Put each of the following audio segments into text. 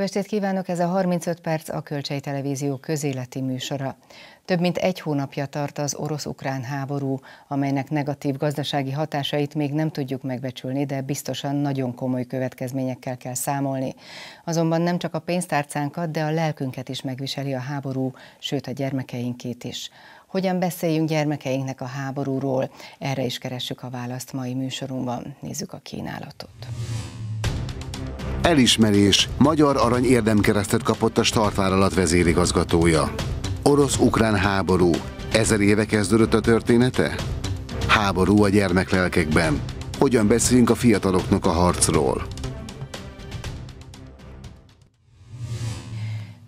Jó estét kívánok, ez a 35 perc a Kölcsei Televízió közéleti műsora. Több mint egy hónapja tart az orosz-ukrán háború, amelynek negatív gazdasági hatásait még nem tudjuk megbecsülni, de biztosan nagyon komoly következményekkel kell számolni. Azonban nem csak a pénztárcánkat, de a lelkünket is megviseli a háború, sőt a gyermekeinkét is. Hogyan beszéljünk gyermekeinknek a háborúról? Erre is keressük a választ mai műsorunkban. Nézzük a kínálatot. Elismerés, Magyar Arany érdemkeresztet kapott a startvállalat vezérigazgatója. Orosz-ukrán háború, ezer éve kezdődött a története? Háború a gyermeklelkekben. Hogyan beszéljünk a fiataloknak a harcról?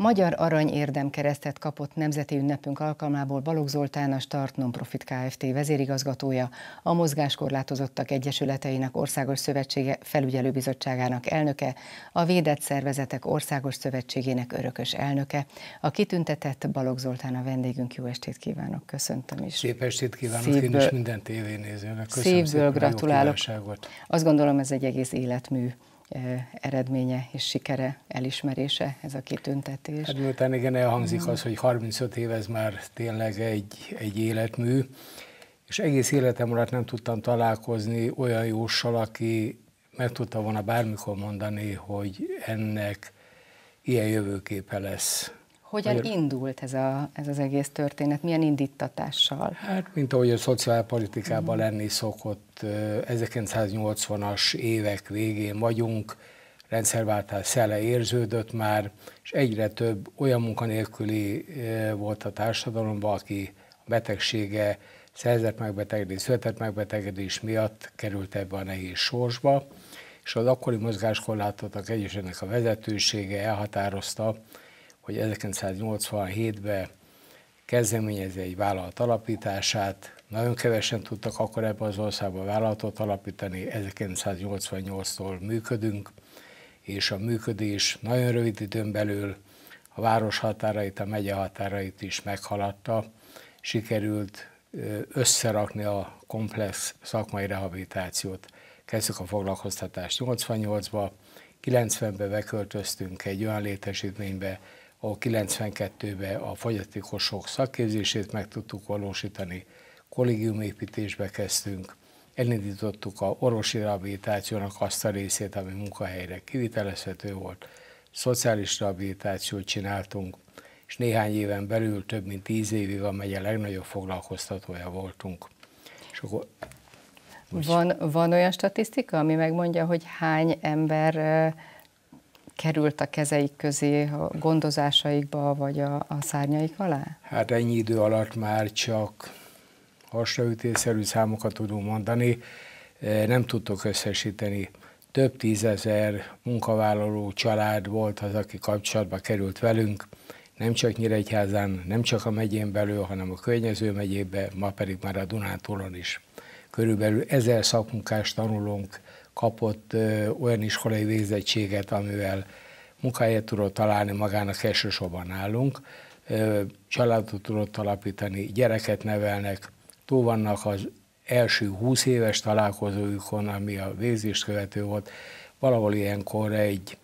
Magyar Arany Érdemkeresztet kapott nemzeti ünnepünk alkalmából Balogh Zoltán, a Start Nonprofit Kft. vezérigazgatója, a Mozgáskorlátozottak Egyesületeinek Országos Szövetsége Felügyelőbizottságának elnöke, a Védett Szervezetek Országos Szövetségének örökös elnöke, a kitüntetett Balogh Zoltán a vendégünk. Jó estét kívánok, köszöntöm is. Szép estét kívánok szívből, én is minden tévénézőnek. Köszönöm szívből gratulálok. Azt gondolom ez egy egész életmű eredménye és sikere, elismerése ez a kitüntetés. Hát miután igen elhangzik az, hogy 35 év ez már tényleg egy, egy életmű, és egész életem alatt nem tudtam találkozni olyan jóssal, aki meg tudta volna bármikor mondani, hogy ennek ilyen jövőképe lesz. Hogyan Magyar... indult ez, a, ez az egész történet? Milyen indítatással? Hát, mint ahogy a szociálpolitikában uh-huh. lenni szokott, 1980-as évek végén vagyunk, rendszerváltás szele érződött már, és egyre több olyan munkanélküli volt a társadalomban, aki a betegsége szerzett megbetegedés, született megbetegedés miatt került ebbe a nehéz sorsba, és az akkori mozgáskorlátotak egyesének a vezetősége elhatározta, hogy 1987-ben kezdeményezi egy vállalat alapítását. Nagyon kevesen tudtak akkor ebben az országban vállalatot alapítani, 1988-tól működünk, és a működés nagyon rövid időn belül a város határait, a megye határait is meghaladta. Sikerült összerakni a komplex szakmai rehabilitációt. Kezdtük a foglalkoztatást 88-ba, 90-ben beköltöztünk egy olyan létesítménybe, a 92-ben a fogyatékosok szakképzését meg tudtuk valósítani, kollégiumépítésbe kezdtünk, elindítottuk a orvosi rehabilitációnak azt a részét, ami munkahelyre kivitelezhető volt, szociális rehabilitációt csináltunk, és néhány éven belül több mint tíz évig a megye legnagyobb foglalkoztatója voltunk. És akkor Van, van olyan statisztika, ami megmondja, hogy hány ember került a kezeik közé a gondozásaikba, vagy a, a szárnyaik alá? Hát ennyi idő alatt már csak hasraütésszerű számokat tudunk mondani, e, nem tudtok összesíteni. Több tízezer munkavállaló család volt az, aki kapcsolatba került velünk, nem csak Nyíregyházán, nem csak a megyén belül, hanem a környező megyébe, ma pedig már a Dunántúlon is. Körülbelül ezer szakmunkás tanulónk kapott olyan iskolai végzettséget, amivel munkáját tudott találni magának elsősorban nálunk, családot tudott alapítani, gyereket nevelnek, túl vannak az első 20 éves találkozójukon, ami a végzést követő volt, valahol ilyenkor egy,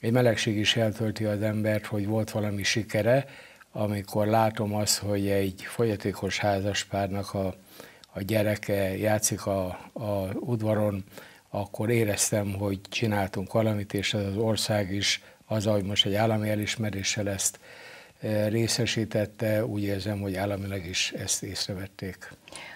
egy melegség is eltölti az embert, hogy volt valami sikere, amikor látom azt, hogy egy fogyatékos házaspárnak a, a gyereke játszik a, a udvaron, akkor éreztem, hogy csináltunk valamit, és az ország is az, hogy most egy állami elismeréssel ezt e, részesítette, úgy érzem, hogy államileg is ezt észrevették.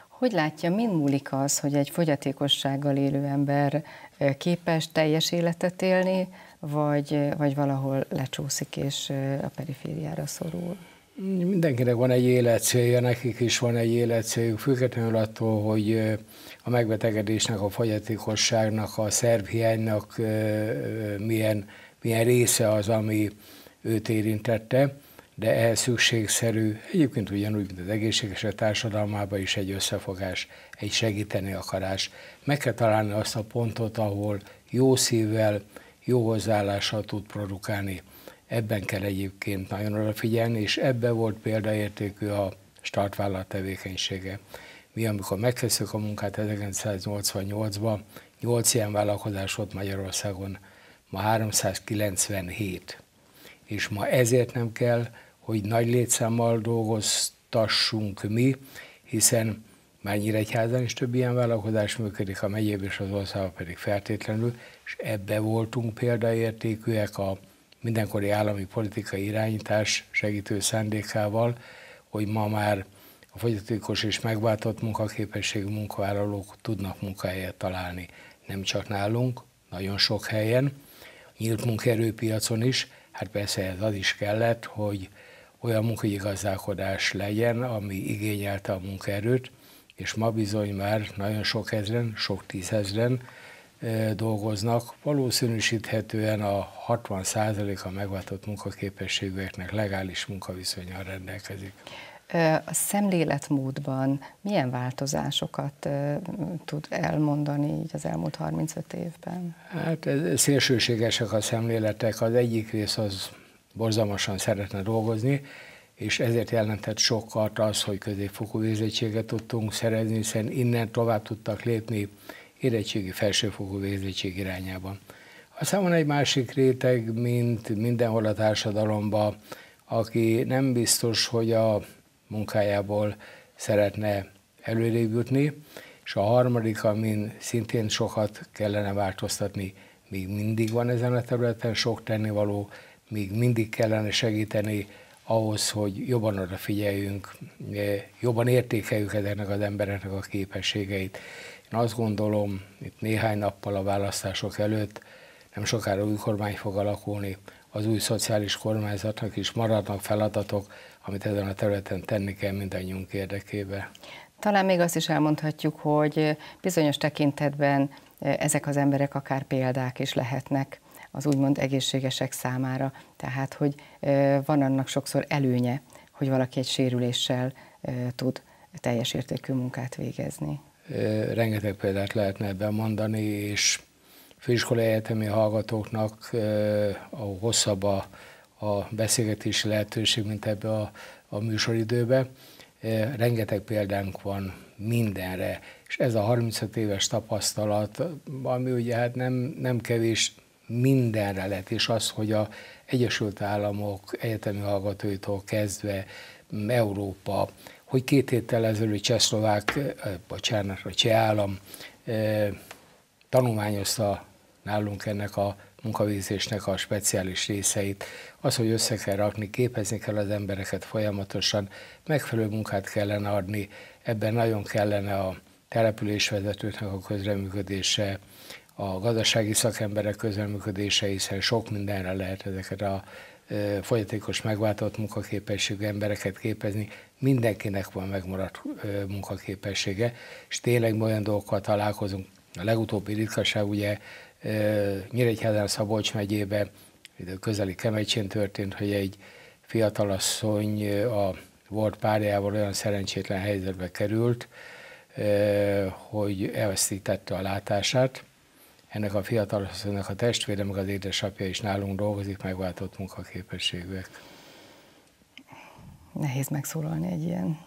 Hogy látja, min múlik az, hogy egy fogyatékossággal élő ember e, képes teljes életet élni, vagy, vagy valahol lecsúszik és e, a perifériára szorul? Mindenkinek van egy életcélja, nekik is van egy életcéljük, függetlenül attól, hogy a megbetegedésnek, a fogyatékosságnak, a szervhiánynak milyen, milyen része az, ami őt érintette, de ehhez szükségszerű, egyébként ugyanúgy, mint az egészséges a társadalmában is egy összefogás, egy segíteni akarás. Meg kell találni azt a pontot, ahol jó szívvel, jó hozzáállással tud produkálni Ebben kell egyébként nagyon odafigyelni, és ebbe volt példaértékű a startvállalat tevékenysége. Mi, amikor megkezdtük a munkát 1988-ban, 8 ilyen vállalkozás volt Magyarországon, ma 397. És ma ezért nem kell, hogy nagy létszámmal dolgoztassunk mi, hiszen már Nyíregyházan is több ilyen vállalkozás működik, a megyéb és az országban pedig feltétlenül, és ebbe voltunk példaértékűek a mindenkori állami politikai irányítás segítő szándékával, hogy ma már a fogyatékos és megváltott munkaképességű munkavállalók tudnak munkahelyet találni. Nem csak nálunk, nagyon sok helyen, nyílt munkaerőpiacon is, hát persze ez az is kellett, hogy olyan munkai gazdálkodás legyen, ami igényelte a munkaerőt, és ma bizony már nagyon sok ezren, sok tízezren dolgoznak, valószínűsíthetően a 60%-a megváltott munkaképességűeknek legális munkaviszonyal rendelkezik. A szemléletmódban milyen változásokat tud elmondani így az elmúlt 35 évben? Hát szélsőségesek a szemléletek. Az egyik rész az borzalmasan szeretne dolgozni, és ezért jelentett sokat az, hogy középfokú végzettséget tudtunk szerezni, hiszen innen tovább tudtak lépni érettségi, felsőfokú végzettség irányában. Aztán van egy másik réteg, mint mindenhol a társadalomban, aki nem biztos, hogy a munkájából szeretne előrébb jutni, és a harmadik, amin szintén sokat kellene változtatni, még mindig van ezen a területen sok tennivaló, még mindig kellene segíteni ahhoz, hogy jobban odafigyeljünk, jobban értékeljük ezeknek az embereknek a képességeit. Én azt gondolom, itt néhány nappal a választások előtt nem sokára új kormány fog alakulni, az új szociális kormányzatnak is maradnak feladatok, amit ezen a területen tenni kell mindannyiunk érdekében. Talán még azt is elmondhatjuk, hogy bizonyos tekintetben e, ezek az emberek akár példák is lehetnek az úgymond egészségesek számára. Tehát, hogy e, van annak sokszor előnye, hogy valaki egy sérüléssel e, tud teljes értékű munkát végezni rengeteg példát lehetne ebben mondani, és főiskolai egyetemi hallgatóknak a hosszabb a, a beszélgetési lehetőség, mint ebbe a, a műsoridőbe. Rengeteg példánk van mindenre, és ez a 35 éves tapasztalat, ami ugye hát nem, nem kevés mindenre lett, és az, hogy a Egyesült Államok egyetemi hallgatóitól kezdve Európa, hogy két héttel ezelőtt Csehszlovák, eh, bocsánat, a Cseh állam eh, tanulmányozta nálunk ennek a munkavégzésnek a speciális részeit. Az, hogy össze kell rakni, képezni kell az embereket folyamatosan, megfelelő munkát kellene adni, ebben nagyon kellene a településvezetőknek a közreműködése, a gazdasági szakemberek közreműködése, hiszen sok mindenre lehet ezeket a eh, folyatékos megváltott munkaképességű embereket képezni, mindenkinek van megmaradt munkaképessége, és tényleg olyan dolgokkal találkozunk. A legutóbbi ritkaság ugye Nyíregyházán Szabolcs megyébe, közeli Kemecsén történt, hogy egy fiatalasszony a volt párjával olyan szerencsétlen helyzetbe került, hogy elveszítette a látását. Ennek a fiatalasszonynak a testvére, meg az édesapja is nálunk dolgozik, megváltott munkaképességűek nehéz megszólalni egy ilyen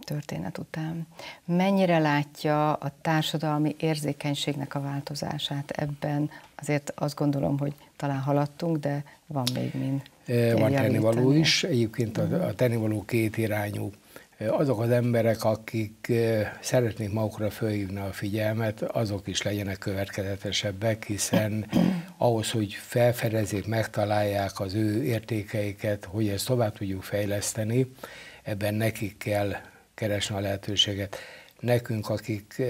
történet után. Mennyire látja a társadalmi érzékenységnek a változását ebben? Azért azt gondolom, hogy talán haladtunk, de van még mind. Van tennivaló is. Egyébként a, a tennivaló két irányú. Azok az emberek, akik szeretnék magukra fölhívni a figyelmet, azok is legyenek következetesebbek, hiszen ahhoz, hogy felfedezzék, megtalálják az ő értékeiket, hogy ezt tovább tudjuk fejleszteni, ebben nekik kell keresni a lehetőséget. Nekünk, akik eh,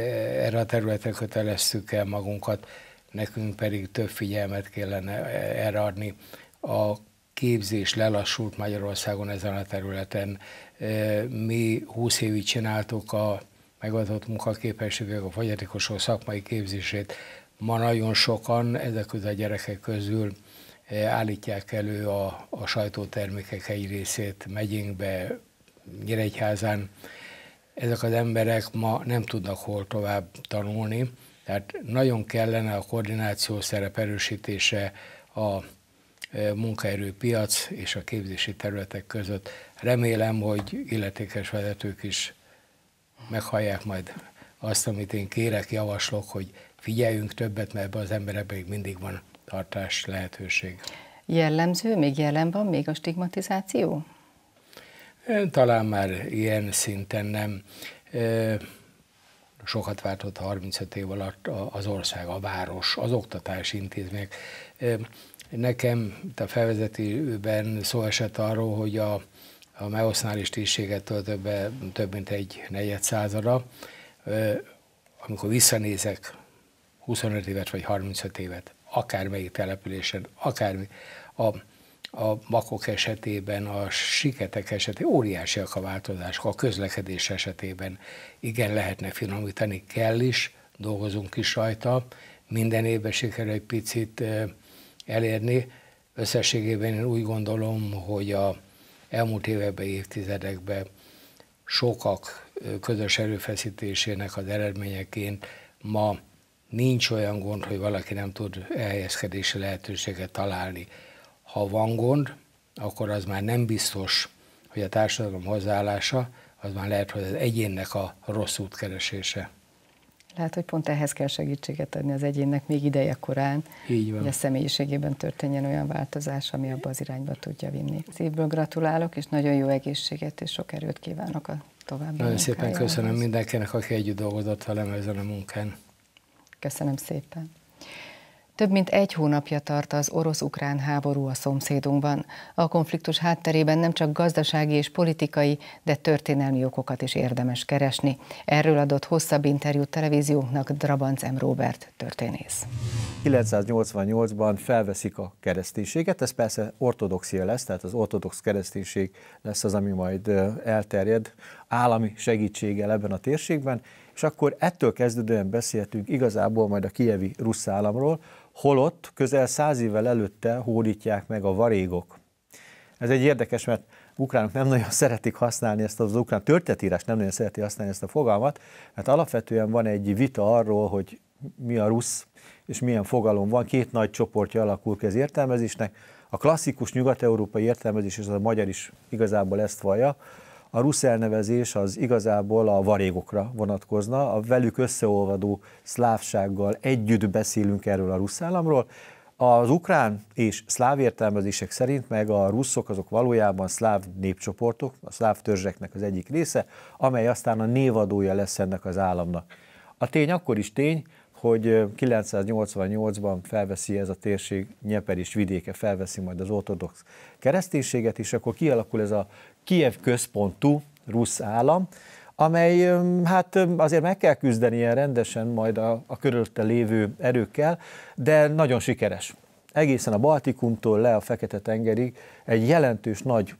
erre a területre köteleztük el magunkat, nekünk pedig több figyelmet kellene eh, erre adni. A képzés lelassult Magyarországon ezen a területen. Eh, mi húsz évig csináltuk a megadott munkaképességek, a fogyatékosok szakmai képzését, Ma nagyon sokan ezek közül a gyerekek közül eh, állítják elő a, a sajtótermékek egy részét megyénkbe, Nyíregyházán. Ezek az emberek ma nem tudnak hol tovább tanulni, tehát nagyon kellene a koordináció szerep erősítése a eh, munkaerőpiac és a képzési területek között. Remélem, hogy illetékes vezetők is meghallják majd azt, amit én kérek, javaslok, hogy figyeljünk többet, mert ebben az emberekben még mindig van tartás lehetőség. Jellemző, még jelen van még a stigmatizáció? Talán már ilyen szinten nem. Sokat váltott 35 év alatt az ország, a város, az oktatási intézmények. Nekem a felvezetőben szó esett arról, hogy a, a meosznális tisztséget be több mint egy negyed százada. Amikor visszanézek 25 évet vagy 35 évet, akármelyik településen, akármi. A, a makok esetében, a siketek esetében óriásiak a változások, a közlekedés esetében igen, lehetne finomítani, kell is, dolgozunk is rajta, minden évben sikerül egy picit elérni. Összességében én úgy gondolom, hogy a elmúlt években, évtizedekben sokak közös erőfeszítésének az eredményeként ma nincs olyan gond, hogy valaki nem tud elhelyezkedési lehetőséget találni. Ha van gond, akkor az már nem biztos, hogy a társadalom hozzáállása, az már lehet, hogy az egyénnek a rossz útkeresése. Lehet, hogy pont ehhez kell segítséget adni az egyénnek még ideje korán, Így van. hogy a személyiségében történjen olyan változás, ami abba az irányba tudja vinni. Szívből gratulálok, és nagyon jó egészséget és sok erőt kívánok a további Nagyon szépen köszönöm mindenkinek, aki együtt dolgozott velem ezen a munkán. Köszönöm szépen. Több mint egy hónapja tart az orosz-ukrán háború a szomszédunkban. A konfliktus hátterében nem csak gazdasági és politikai, de történelmi okokat is érdemes keresni. Erről adott hosszabb interjút televíziónknak Drabanc M. Robert történész. 988-ban felveszik a kereszténységet, ez persze ortodoxia lesz, tehát az ortodox kereszténység lesz az, ami majd elterjed állami segítséggel ebben a térségben, és akkor ettől kezdődően beszéltünk igazából majd a kievi rusz államról, holott közel száz évvel előtte hódítják meg a varégok. Ez egy érdekes, mert ukránok nem nagyon szeretik használni ezt az ukrán történetírás, nem nagyon szereti használni ezt a fogalmat, mert alapvetően van egy vita arról, hogy mi a rusz, és milyen fogalom van, két nagy csoportja alakul ki az értelmezésnek. A klasszikus nyugat-európai értelmezés, és az a magyar is igazából ezt vallja, a rusz elnevezés az igazából a varégokra vonatkozna, a velük összeolvadó szlávsággal együtt beszélünk erről a rusz államról, az ukrán és szláv értelmezések szerint meg a russzok azok valójában szláv népcsoportok, a szláv törzseknek az egyik része, amely aztán a névadója lesz ennek az államnak. A tény akkor is tény, hogy 988-ban felveszi ez a térség, Nyeper és vidéke felveszi majd az ortodox kereszténységet, és akkor kialakul ez a Kiev központú rusz állam, amely hát azért meg kell küzdenie rendesen majd a, a körülötte lévő erőkkel, de nagyon sikeres. Egészen a Baltikumtól le a Fekete-tengerig egy jelentős nagy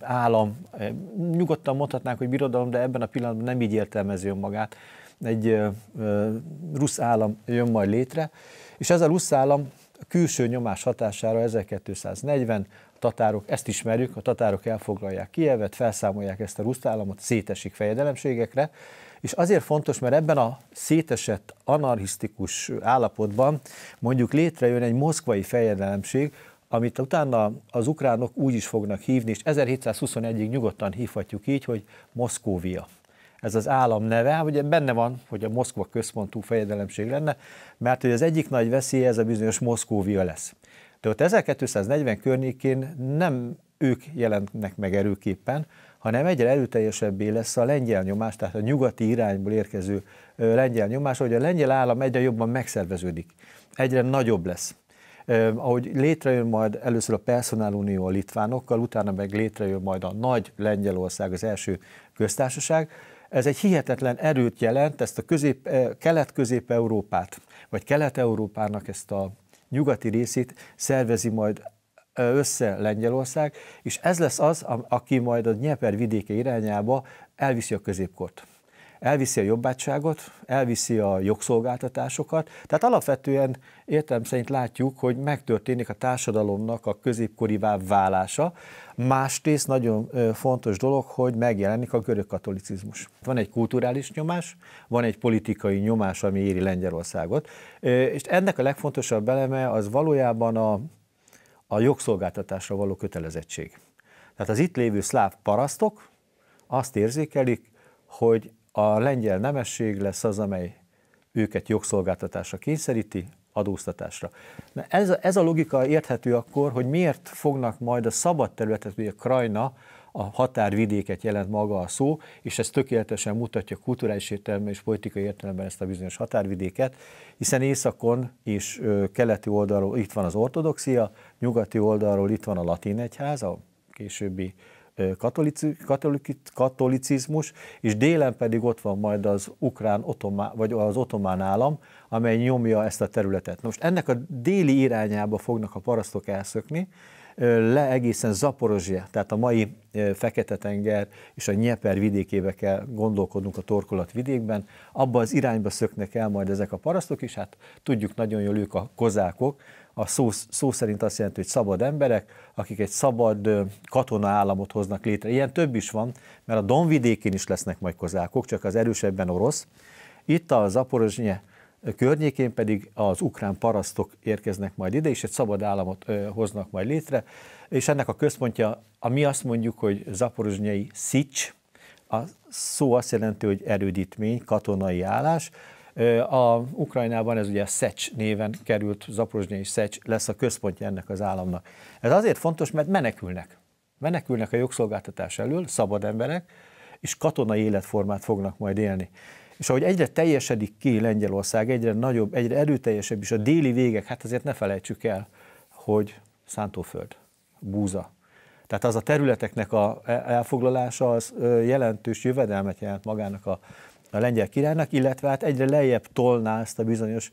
állam, e, nyugodtan mondhatnánk, hogy birodalom, de ebben a pillanatban nem így értelmezi önmagát. Egy ö, russz rusz állam jön majd létre, és ez a rusz állam külső nyomás hatására 1240 tatárok, ezt ismerjük, a tatárok elfoglalják Kijevet, felszámolják ezt a ruszt államot, szétesik fejedelemségekre, és azért fontos, mert ebben a szétesett anarchisztikus állapotban mondjuk létrejön egy moszkvai fejedelemség, amit utána az ukránok úgy is fognak hívni, és 1721-ig nyugodtan hívhatjuk így, hogy Moszkóvia. Ez az állam neve, hát ugye benne van, hogy a Moszkva központú fejedelemség lenne, mert hogy az egyik nagy veszélye ez a bizonyos Moszkóvia lesz. De ott 1240 környékén nem ők jelentnek meg erőképpen, hanem egyre erőteljesebbé lesz a lengyel nyomás, tehát a nyugati irányból érkező lengyel nyomás, hogy a lengyel állam egyre jobban megszerveződik, egyre nagyobb lesz. Ahogy létrejön majd először a personálunió a litvánokkal, utána meg létrejön majd a nagy Lengyelország, az első köztársaság, ez egy hihetetlen erőt jelent, ezt a közép, kelet-közép-európát, vagy kelet-európának ezt a nyugati részét szervezi majd össze Lengyelország, és ez lesz az, aki majd a Nyeper vidéke irányába elviszi a középkort elviszi a jobbátságot, elviszi a jogszolgáltatásokat. Tehát alapvetően értelem szerint látjuk, hogy megtörténik a társadalomnak a középkori válása. Másrészt nagyon fontos dolog, hogy megjelenik a görög katolicizmus. Van egy kulturális nyomás, van egy politikai nyomás, ami éri Lengyelországot, és ennek a legfontosabb eleme az valójában a, a jogszolgáltatásra való kötelezettség. Tehát az itt lévő szláv parasztok azt érzékelik, hogy a lengyel nemesség lesz az, amely őket jogszolgáltatásra kényszeríti, adóztatásra. Na ez, ez a logika érthető akkor, hogy miért fognak majd a szabad területet, ugye Krajna, a határvidéket jelent maga a szó, és ez tökéletesen mutatja kulturális értelemben és politikai értelemben ezt a bizonyos határvidéket, hiszen északon és keleti oldalról itt van az ortodoxia, nyugati oldalról itt van a latin egyház, a későbbi katolicizmus, és délen pedig ott van majd az ukrán otomá, vagy az otomán állam, amely nyomja ezt a területet. Na most ennek a déli irányába fognak a parasztok elszökni, le egészen Zaporozsia, tehát a mai Fekete-tenger és a Nyeper vidékébe kell gondolkodnunk a torkolat vidékben, abba az irányba szöknek el majd ezek a parasztok, is. hát tudjuk nagyon jól ők a kozákok, a szó, szó szerint azt jelenti, hogy szabad emberek, akik egy szabad államot hoznak létre. Ilyen több is van, mert a Donvidékén is lesznek majd kozákok, csak az erősebben orosz. Itt a Zaporozsnye környékén pedig az ukrán parasztok érkeznek majd ide, és egy szabad államot hoznak majd létre, és ennek a központja, a mi azt mondjuk, hogy zaporozsnyai szics, a szó azt jelenti, hogy erődítmény, katonai állás, a Ukrajnában ez ugye Szecs néven került, Zaporozsnyai Szecs lesz a központja ennek az államnak. Ez azért fontos, mert menekülnek. Menekülnek a jogszolgáltatás elől, szabad emberek, és katonai életformát fognak majd élni. És ahogy egyre teljesedik ki Lengyelország, egyre nagyobb, egyre erőteljesebb is a déli végek, hát azért ne felejtsük el, hogy szántóföld, búza. Tehát az a területeknek a e, elfoglalása az jelentős jövedelmet jelent magának a, a lengyel királynak, illetve hát egyre lejjebb tolná ezt a bizonyos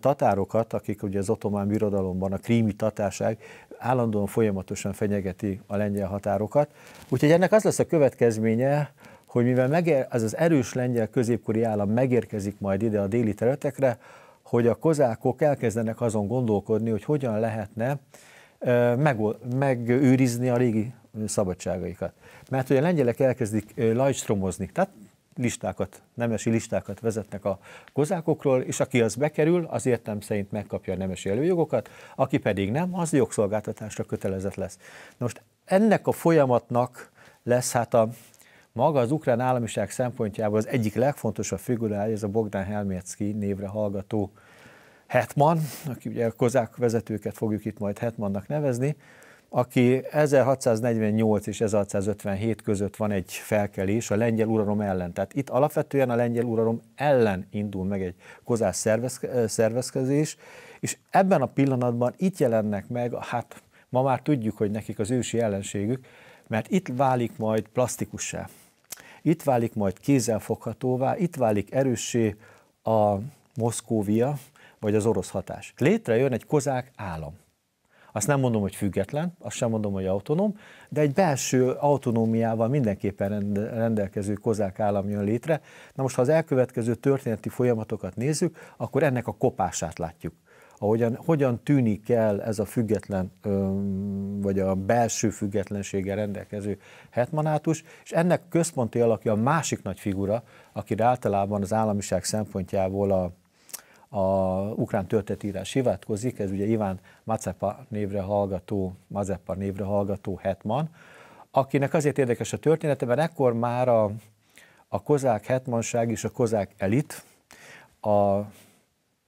tatárokat, akik ugye az ottomán birodalomban a krími tatárság állandóan folyamatosan fenyegeti a lengyel határokat. Úgyhogy ennek az lesz a következménye, hogy mivel megér, ez az erős lengyel középkori állam megérkezik majd ide a déli területekre, hogy a kozákok elkezdenek azon gondolkodni, hogy hogyan lehetne megőrizni a régi szabadságaikat. Mert hogy a lengyelek elkezdik lajstromozni, tehát listákat, nemesi listákat vezetnek a kozákokról, és aki az bekerül, az értem szerint megkapja a nemesi előjogokat, aki pedig nem, az jogszolgáltatásra kötelezett lesz. Na most ennek a folyamatnak lesz hát a maga az ukrán államiság szempontjából az egyik legfontosabb figurája, ez a Bogdan Helmetsky névre hallgató Hetman, aki ugye a kozák vezetőket fogjuk itt majd Hetmannak nevezni, aki 1648 és 1657 között van egy felkelés a lengyel uralom ellen. Tehát itt alapvetően a lengyel uralom ellen indul meg egy kozás szervezkezés, és ebben a pillanatban itt jelennek meg, hát ma már tudjuk, hogy nekik az ősi ellenségük, mert itt válik majd plastikussá itt válik majd kézzelfoghatóvá, itt válik erőssé a Moszkóvia, vagy az orosz hatás. Létrejön egy kozák állam. Azt nem mondom, hogy független, azt sem mondom, hogy autonóm, de egy belső autonómiával mindenképpen rendelkező kozák állam jön létre. Na most, ha az elkövetkező történeti folyamatokat nézzük, akkor ennek a kopását látjuk ahogyan, hogyan tűnik el ez a független, vagy a belső függetlensége rendelkező hetmanátus, és ennek központi alakja a másik nagy figura, aki általában az államiság szempontjából a, a ukrán történetírás hivatkozik, ez ugye Iván Mazepa névre hallgató, Mazepa névre hallgató hetman, akinek azért érdekes a története, mert ekkor már a, a kozák hetmanság és a kozák elit, a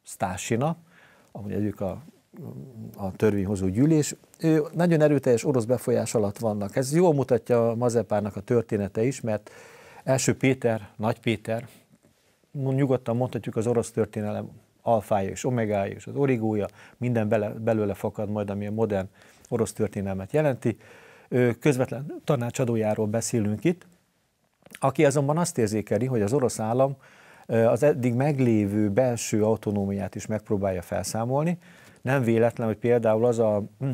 sztásina, ahogy együk a, a törvényhozó gyűlés, ő nagyon erőteljes orosz befolyás alatt vannak. Ez jól mutatja a Mazepárnak a története is, mert első Péter, Nagy Péter, nyugodtan mondhatjuk az orosz történelem alfája és omegája és az origója, minden bele, belőle fakad majd, ami a modern orosz történelmet jelenti. Közvetlen tanácsadójáról beszélünk itt, aki azonban azt érzékeli, hogy az orosz állam az eddig meglévő belső autonómiát is megpróbálja felszámolni. Nem véletlen, hogy például az a hm,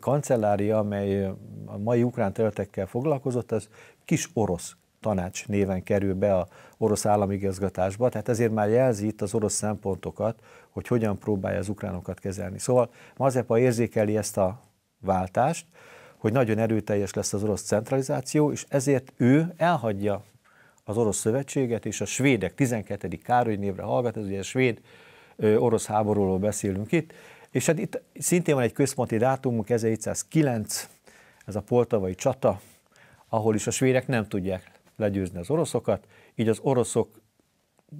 kancellária, amely a mai ukrán területekkel foglalkozott, az kis orosz tanács néven kerül be a orosz államigazgatásba, tehát ezért már jelzi itt az orosz szempontokat, hogy hogyan próbálja az ukránokat kezelni. Szóval Mazepa érzékeli ezt a váltást, hogy nagyon erőteljes lesz az orosz centralizáció, és ezért ő elhagyja az orosz szövetséget, és a svédek 12. Károly névre hallgat, ez ugye a svéd orosz háborúról beszélünk itt, és hát itt szintén van egy központi dátumunk, 1709, ez a poltavai csata, ahol is a svédek nem tudják legyőzni az oroszokat, így az oroszok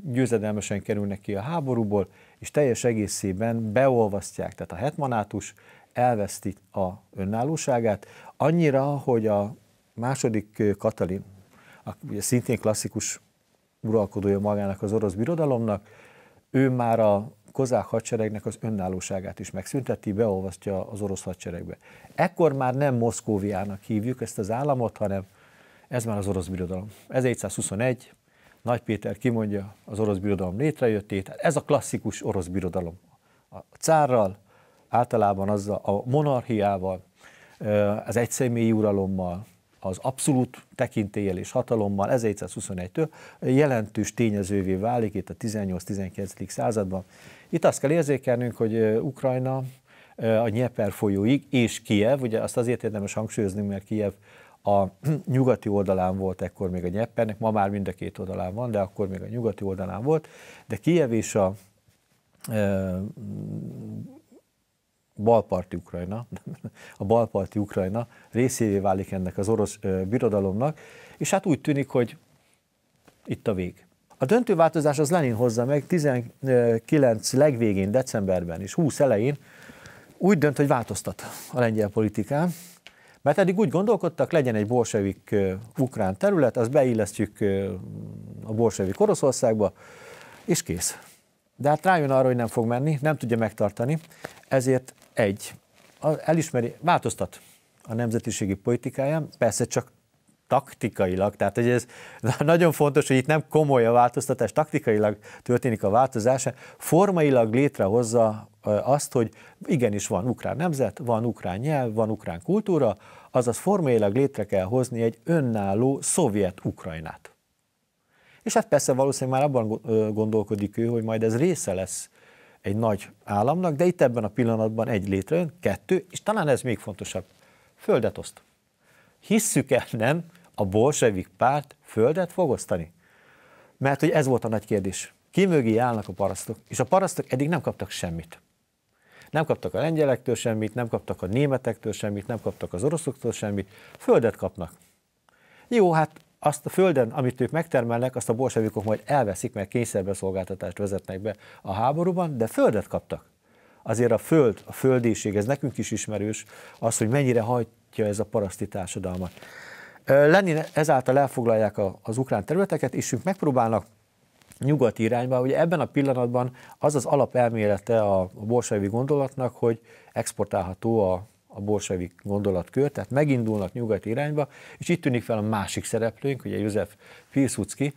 győzedelmesen kerülnek ki a háborúból, és teljes egészében beolvasztják, tehát a hetmanátus elveszti a önállóságát, annyira, hogy a második Katalin ugye szintén klasszikus uralkodója magának az orosz birodalomnak, ő már a kozák hadseregnek az önállóságát is megszünteti, beolvasztja az orosz hadseregbe. Ekkor már nem Moszkóviának hívjuk ezt az államot, hanem ez már az orosz birodalom. 1721, Nagy Péter kimondja, az orosz birodalom létrejöttét. Ez a klasszikus orosz birodalom. A cárral, általában azzal, a monarchiával, az egyszemélyi uralommal, az abszolút tekintéllyel és hatalommal 1721-től jelentős tényezővé válik itt a 18-19. században. Itt azt kell érzékelnünk, hogy Ukrajna a Nyeper folyóig, és Kiev, ugye azt azért érdemes hangsúlyozni, mert Kiev a nyugati oldalán volt ekkor még a Nyepernek, ma már mind a két oldalán van, de akkor még a nyugati oldalán volt, de Kiev és a balparti Ukrajna, a balparti Ukrajna részévé válik ennek az orosz birodalomnak, és hát úgy tűnik, hogy itt a vég. A döntő változás az Lenin hozza meg 19 legvégén, decemberben és 20 elején úgy dönt, hogy változtat a lengyel politikán, mert eddig úgy gondolkodtak, legyen egy bolsevik ukrán terület, azt beillesztjük a bolsevik Oroszországba, és kész de hát rájön arra, hogy nem fog menni, nem tudja megtartani, ezért egy, elismeri, változtat a nemzetiségi politikáján, persze csak taktikailag, tehát hogy ez nagyon fontos, hogy itt nem komoly a változtatás, taktikailag történik a változása, formailag létrehozza azt, hogy igenis van ukrán nemzet, van ukrán nyelv, van ukrán kultúra, azaz formailag létre kell hozni egy önálló szovjet Ukrajnát. És hát persze valószínűleg már abban gondolkodik ő, hogy majd ez része lesz egy nagy államnak, de itt ebben a pillanatban egy létrejön, kettő, és talán ez még fontosabb, földet oszt. Hisszük el, nem, a bolsevik párt földet fog osztani? Mert hogy ez volt a nagy kérdés. Ki mögé állnak a parasztok? És a parasztok eddig nem kaptak semmit. Nem kaptak a lengyelektől semmit, nem kaptak a németektől semmit, nem kaptak az oroszoktól semmit, földet kapnak. Jó, hát azt a földön, amit ők megtermelnek, azt a bolsevikok majd elveszik, mert szolgáltatást vezetnek be a háborúban, de földet kaptak. Azért a föld, a földiség, ez nekünk is ismerős, az, hogy mennyire hajtja ez a paraszti társadalmat. Lenin ezáltal elfoglalják az ukrán területeket, és ők megpróbálnak nyugati irányba. hogy ebben a pillanatban az az alapelmélete a bolsevi gondolatnak, hogy exportálható a a bolsevik gondolatkör, tehát megindulnak nyugati irányba, és itt tűnik fel a másik szereplőnk, ugye József Pilszucki,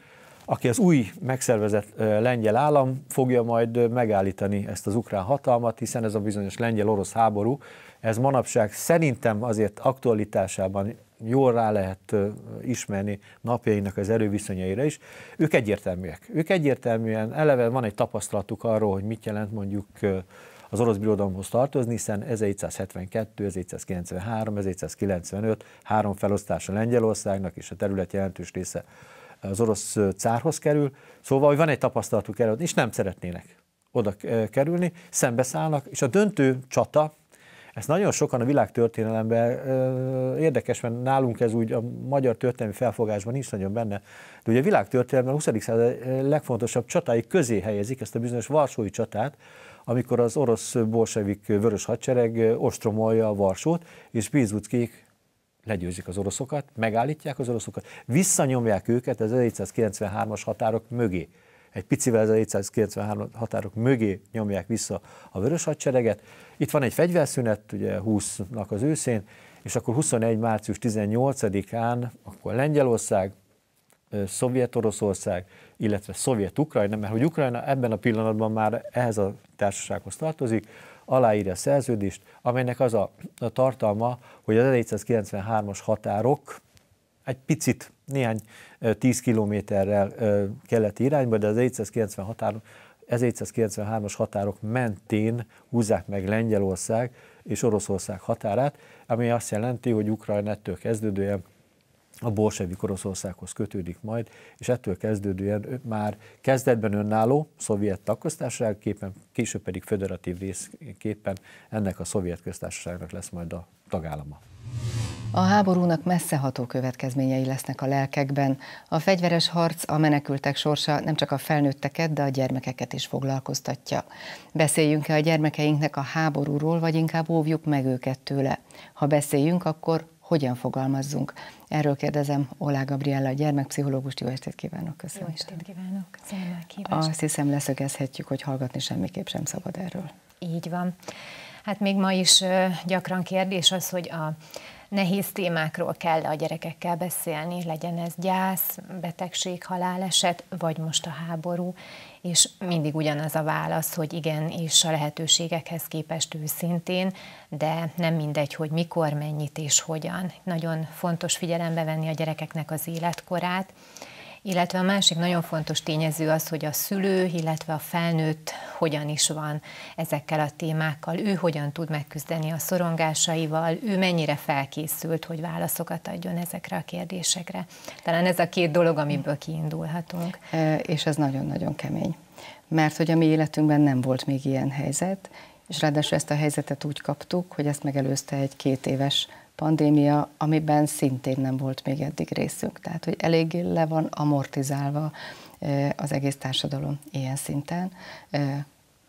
aki az új megszervezett lengyel állam fogja majd megállítani ezt az ukrán hatalmat, hiszen ez a bizonyos lengyel-orosz háború, ez manapság szerintem azért aktualitásában jól rá lehet ismerni napjainknak az erőviszonyaira is. Ők egyértelműek. Ők egyértelműen, eleve van egy tapasztalatuk arról, hogy mit jelent mondjuk az orosz birodalomhoz tartozni, hiszen 1772, 1793, 1795 három felosztása Lengyelországnak, és a terület jelentős része az orosz cárhoz kerül. Szóval, hogy van egy tapasztalatuk előtt, és nem szeretnének oda kerülni, szembeszállnak, és a döntő csata, ezt nagyon sokan a világ érdekes, mert nálunk ez úgy a magyar történelmi felfogásban nincs nagyon benne, de ugye a világ a 20. század legfontosabb csatáik közé helyezik ezt a bizonyos Varsói csatát, amikor az orosz bolsevik vörös hadsereg ostromolja Varsót, és Bézuckék legyőzik az oroszokat, megállítják az oroszokat, visszanyomják őket az 1793-as határok mögé. Egy picivel az 1793 határok mögé nyomják vissza a vörös hadsereget. Itt van egy fegyverszünet, ugye 20-nak az őszén, és akkor 21. március 18-án, akkor Lengyelország, Szovjet-Oroszország, illetve Szovjet-Ukrajna, mert hogy Ukrajna ebben a pillanatban már ehhez a társasághoz tartozik, aláírja a szerződést, amelynek az a, a tartalma, hogy az 1493-as határok egy picit, néhány 10 kilométerrel keleti irányba, de az 1490 határok 1793-as határok mentén húzzák meg Lengyelország és Oroszország határát, ami azt jelenti, hogy Ukrajna ettől kezdődően a bolsevik Oroszországhoz kötődik majd, és ettől kezdődően már kezdetben önálló szovjet tagköztársaság, képen, később pedig föderatív részképpen ennek a szovjet köztársaságnak lesz majd a tagállama. A háborúnak messzeható következményei lesznek a lelkekben. A fegyveres harc, a menekültek sorsa nem csak a felnőtteket, de a gyermekeket is foglalkoztatja. Beszéljünk-e a gyermekeinknek a háborúról, vagy inkább óvjuk meg őket tőle? Ha beszéljünk, akkor hogyan fogalmazzunk. Erről kérdezem Olá Gabriella, a gyermekpszichológust. Jó estét kívánok, köszönöm. Jó estét kívánok, köszönöm Azt hiszem leszögezhetjük, hogy hallgatni semmiképp sem szabad erről. Így van. Hát még ma is gyakran kérdés az, hogy a nehéz témákról kell a gyerekekkel beszélni, legyen ez gyász, betegség, haláleset, vagy most a háború, és mindig ugyanaz a válasz, hogy igen, és a lehetőségekhez képest őszintén, de nem mindegy, hogy mikor, mennyit és hogyan. Nagyon fontos figyelembe venni a gyerekeknek az életkorát, illetve a másik nagyon fontos tényező az, hogy a szülő, illetve a felnőtt hogyan is van ezekkel a témákkal, ő hogyan tud megküzdeni a szorongásaival, ő mennyire felkészült, hogy válaszokat adjon ezekre a kérdésekre. Talán ez a két dolog, amiből kiindulhatunk. E, és ez nagyon-nagyon kemény. Mert hogy a mi életünkben nem volt még ilyen helyzet, és ráadásul ezt a helyzetet úgy kaptuk, hogy ezt megelőzte egy két éves pandémia, amiben szintén nem volt még eddig részünk. Tehát, hogy eléggé le van amortizálva az egész társadalom ilyen szinten.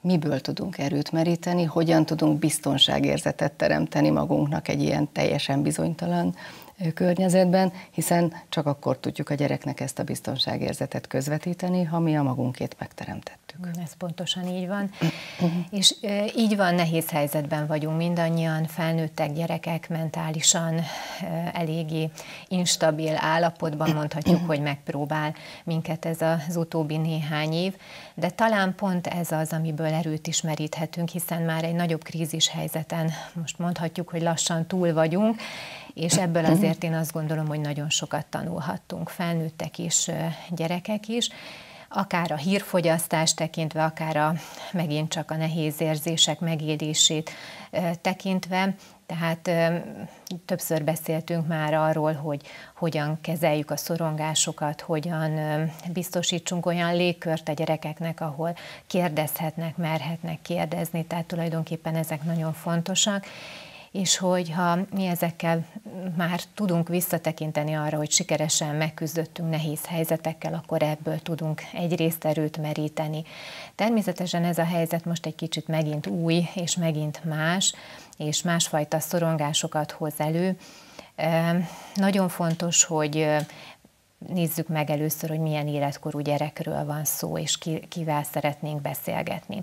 Miből tudunk erőt meríteni, hogyan tudunk biztonságérzetet teremteni magunknak egy ilyen teljesen bizonytalan környezetben, hiszen csak akkor tudjuk a gyereknek ezt a biztonságérzetet közvetíteni, ha mi a magunkét megteremtettük. Mm, ez pontosan így van. És így van, nehéz helyzetben vagyunk mindannyian, felnőttek, gyerekek mentálisan eléggé instabil állapotban mondhatjuk, hogy megpróbál minket ez az utóbbi néhány év, de talán pont ez az, amiből erőt ismeríthetünk, hiszen már egy nagyobb krízis helyzeten most mondhatjuk, hogy lassan túl vagyunk, és ebből azért én azt gondolom, hogy nagyon sokat tanulhattunk, felnőttek is, gyerekek is akár a hírfogyasztást tekintve, akár a, megint csak a nehéz érzések megélését tekintve. Tehát többször beszéltünk már arról, hogy hogyan kezeljük a szorongásokat, hogyan biztosítsunk olyan légkört a gyerekeknek, ahol kérdezhetnek, merhetnek kérdezni, tehát tulajdonképpen ezek nagyon fontosak és hogyha mi ezekkel már tudunk visszatekinteni arra, hogy sikeresen megküzdöttünk nehéz helyzetekkel, akkor ebből tudunk egyrészt erőt meríteni. Természetesen ez a helyzet most egy kicsit megint új, és megint más, és másfajta szorongásokat hoz elő. Nagyon fontos, hogy nézzük meg először, hogy milyen életkorú gyerekről van szó, és kivel szeretnénk beszélgetni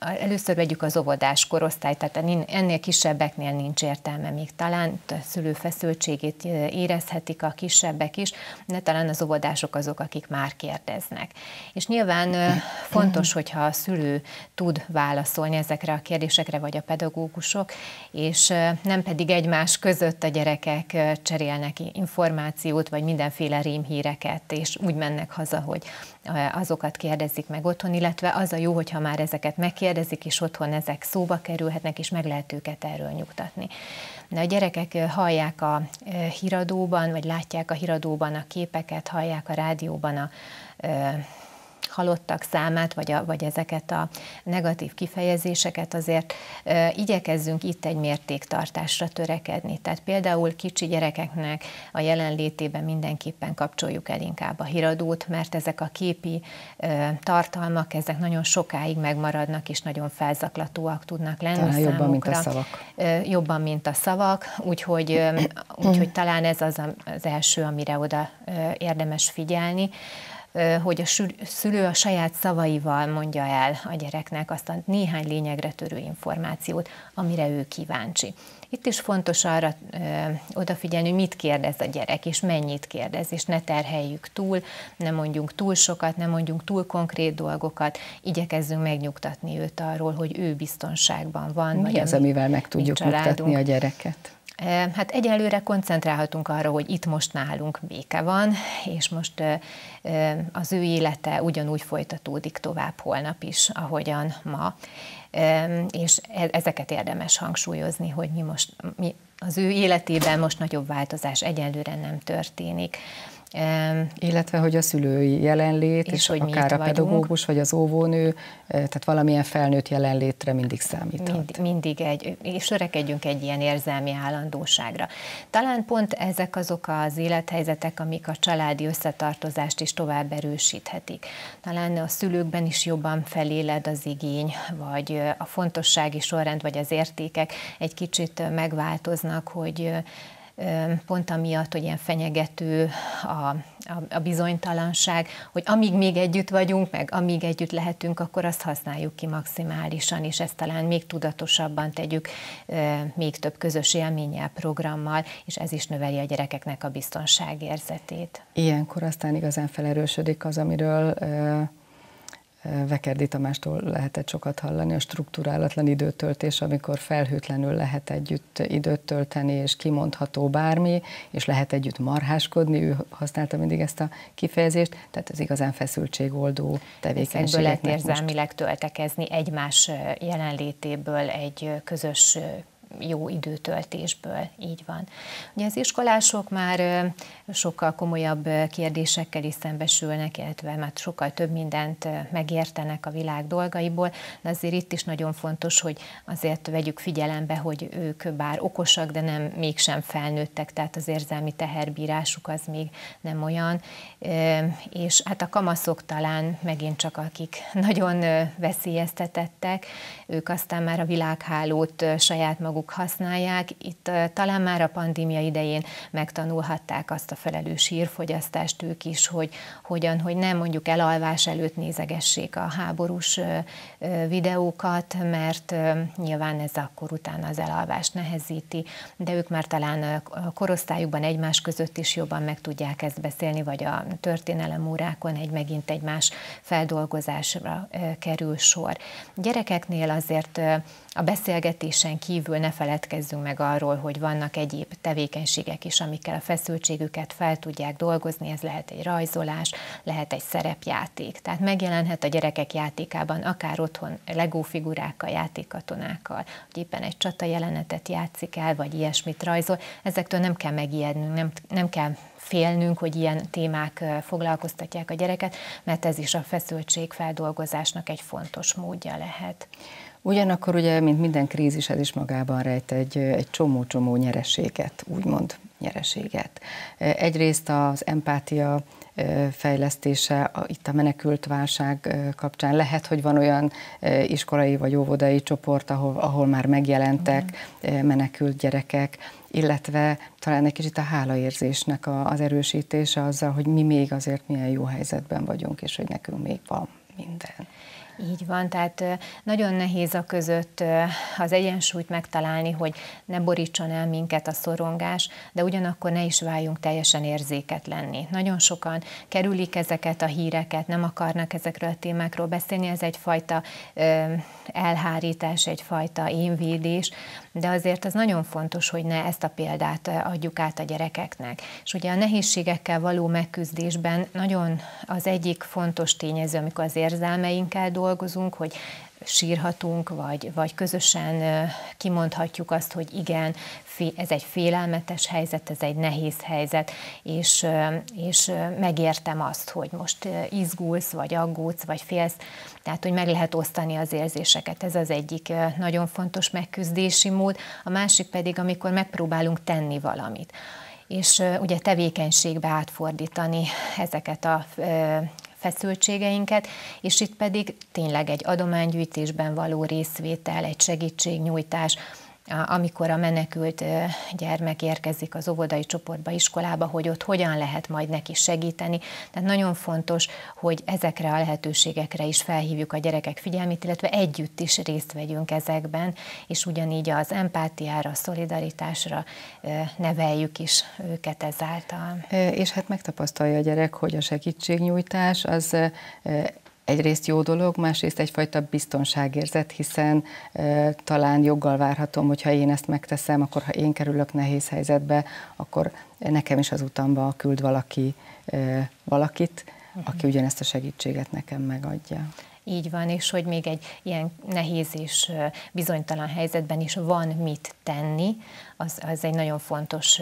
először vegyük az óvodás korosztályt, tehát ennél kisebbeknél nincs értelme még talán, a szülő feszültségét érezhetik a kisebbek is, de talán az óvodások azok, akik már kérdeznek. És nyilván fontos, mhm. hogyha a szülő tud válaszolni ezekre a kérdésekre, vagy a pedagógusok, és nem pedig egymás között a gyerekek cserélnek információt, vagy mindenféle rémhíreket, és úgy mennek haza, hogy azokat kérdezik meg otthon, illetve az a jó, hogyha már ezeket megkérdezik, és otthon ezek szóba kerülhetnek, és meg lehet őket erről nyugtatni. De a gyerekek hallják a híradóban, vagy látják a híradóban a képeket, hallják a rádióban a halottak számát, vagy, a, vagy ezeket a negatív kifejezéseket azért e, igyekezzünk itt egy mértéktartásra törekedni. Tehát például kicsi gyerekeknek a jelenlétében mindenképpen kapcsoljuk el inkább a híradót, mert ezek a képi e, tartalmak, ezek nagyon sokáig megmaradnak, és nagyon felzaklatóak tudnak lenni talán jobban, mint a szavak. E, jobban, mint a szavak, úgyhogy, úgyhogy talán ez az az első, amire oda érdemes figyelni hogy a szülő a saját szavaival mondja el a gyereknek azt a néhány lényegre törő információt, amire ő kíváncsi. Itt is fontos arra ö, odafigyelni, hogy mit kérdez a gyerek, és mennyit kérdez, és ne terheljük túl, ne mondjunk túl sokat, ne mondjunk túl konkrét dolgokat, igyekezzünk megnyugtatni őt arról, hogy ő biztonságban van. Mi vagy az, amivel meg tudjuk nyugtatni a gyereket? Hát egyelőre koncentrálhatunk arra, hogy itt most nálunk béke van, és most az ő élete ugyanúgy folytatódik tovább holnap is, ahogyan ma. És e-, ezeket érdemes hangsúlyozni, hogy mi most, mi az ő életében most nagyobb változás egyelőre nem történik. Illetve, hogy a szülői jelenlét, és, és hogy akár a pedagógus, vagy az óvónő, eh, tehát valamilyen felnőtt jelenlétre mindig számíthat. Mind, mindig egy, és örekedjünk egy ilyen érzelmi állandóságra. Talán pont ezek azok az élethelyzetek, amik a családi összetartozást is tovább erősíthetik. Talán a szülőkben is jobban feléled az igény, vagy eh, a fontossági sorrend, vagy az értékek egy kicsit eh, megváltoznak, hogy pont amiatt, hogy ilyen fenyegető a, a, a bizonytalanság, hogy amíg még együtt vagyunk, meg amíg együtt lehetünk, akkor azt használjuk ki maximálisan, és ezt talán még tudatosabban tegyük, még több közös élménnyel, programmal, és ez is növeli a gyerekeknek a biztonságérzetét. Ilyenkor aztán igazán felerősödik az, amiről Vekerdi Tamástól lehetett sokat hallani, a struktúrálatlan időtöltés, amikor felhőtlenül lehet együtt időt tölteni, és kimondható bármi, és lehet együtt marháskodni, ő használta mindig ezt a kifejezést, tehát ez igazán feszültségoldó tevékenység. Ebből lehet érzelmileg töltekezni egymás jelenlétéből egy közös jó időtöltésből, így van. Ugye az iskolások már sokkal komolyabb kérdésekkel is szembesülnek, illetve már hát sokkal több mindent megértenek a világ dolgaiból, de azért itt is nagyon fontos, hogy azért vegyük figyelembe, hogy ők bár okosak, de nem mégsem felnőttek, tehát az érzelmi teherbírásuk az még nem olyan, és hát a kamaszok talán megint csak akik nagyon veszélyeztetettek, ők aztán már a világhálót saját maguk használják, itt talán már a pandémia idején megtanulhatták azt a megfelelő sírfogyasztást ők is, hogy hogyan, hogy nem mondjuk elalvás előtt nézegessék a háborús videókat, mert nyilván ez akkor utána az elalvást nehezíti, de ők már talán a korosztályukban egymás között is jobban meg tudják ezt beszélni, vagy a történelem órákon egy megint egy más feldolgozásra kerül sor. Gyerekeknél azért a beszélgetésen kívül ne feledkezzünk meg arról, hogy vannak egyéb tevékenységek is, amikkel a feszültségüket fel tudják dolgozni, ez lehet egy rajzolás, lehet egy szerepjáték. Tehát megjelenhet a gyerekek játékában, akár otthon legófigurákkal, játékkatonákkal, hogy éppen egy csata jelenetet játszik el, vagy ilyesmit rajzol. Ezektől nem kell megijednünk, nem, nem kell félnünk, hogy ilyen témák foglalkoztatják a gyereket, mert ez is a feszültségfeldolgozásnak egy fontos módja lehet. Ugyanakkor ugye, mint minden krízis, ez is magában rejt egy, egy csomó-csomó nyereséget, úgymond nyereséget. Egyrészt az empátia fejlesztése itt a menekült válság kapcsán. Lehet, hogy van olyan iskolai vagy óvodai csoport, ahol, ahol már megjelentek mhm. menekült gyerekek, illetve talán egy kicsit a hálaérzésnek az erősítése azzal, hogy mi még azért milyen jó helyzetben vagyunk, és hogy nekünk még van minden. Így van, tehát nagyon nehéz a között az egyensúlyt megtalálni, hogy ne borítson el minket a szorongás, de ugyanakkor ne is váljunk teljesen érzéketlenni. Nagyon sokan kerülik ezeket a híreket, nem akarnak ezekről a témákról beszélni, ez egyfajta elhárítás, egyfajta énvédés, de azért az nagyon fontos, hogy ne ezt a példát adjuk át a gyerekeknek. És ugye a nehézségekkel való megküzdésben nagyon az egyik fontos tényező, amikor az érzelmeinkkel dolgozunk, hogy sírhatunk, vagy, vagy közösen kimondhatjuk azt, hogy igen, ez egy félelmetes helyzet, ez egy nehéz helyzet, és, és megértem azt, hogy most izgulsz, vagy aggódsz, vagy félsz, tehát, hogy meg lehet osztani az érzéseket. Ez az egyik nagyon fontos megküzdési mód. A másik pedig, amikor megpróbálunk tenni valamit és ugye tevékenységbe átfordítani ezeket a feszültségeinket, és itt pedig tényleg egy adománygyűjtésben való részvétel, egy segítségnyújtás, amikor a menekült gyermek érkezik az óvodai csoportba, iskolába, hogy ott hogyan lehet majd neki segíteni. Tehát nagyon fontos, hogy ezekre a lehetőségekre is felhívjuk a gyerekek figyelmét, illetve együtt is részt vegyünk ezekben, és ugyanígy az empátiára, a szolidaritásra neveljük is őket ezáltal. És hát megtapasztalja a gyerek, hogy a segítségnyújtás az egyrészt jó dolog, másrészt egyfajta biztonságérzet, hiszen e, talán joggal várhatom, hogy ha én ezt megteszem, akkor ha én kerülök nehéz helyzetbe, akkor nekem is az utamba küld valaki e, valakit, uh-huh. aki ugyanezt a segítséget nekem megadja. Így van, és hogy még egy ilyen nehéz és bizonytalan helyzetben is van mit tenni, az, az egy nagyon fontos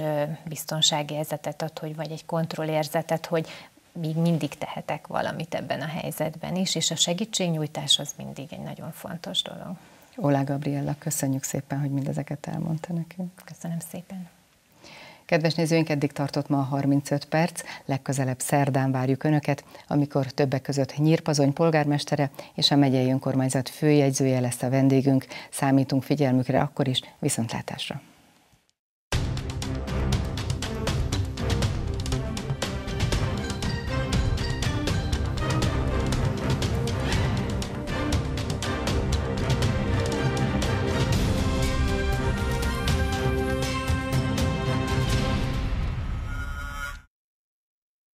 biztonságérzetet ad, hogy, vagy egy kontrollérzetet, hogy még mindig tehetek valamit ebben a helyzetben is, és a segítségnyújtás az mindig egy nagyon fontos dolog. Olá Gabriella, köszönjük szépen, hogy mindezeket elmondta nekünk. Köszönöm szépen. Kedves nézőink, eddig tartott ma a 35 perc, legközelebb szerdán várjuk Önöket, amikor többek között Nyírpazony polgármestere és a megyei önkormányzat főjegyzője lesz a vendégünk. Számítunk figyelmükre akkor is, viszontlátásra!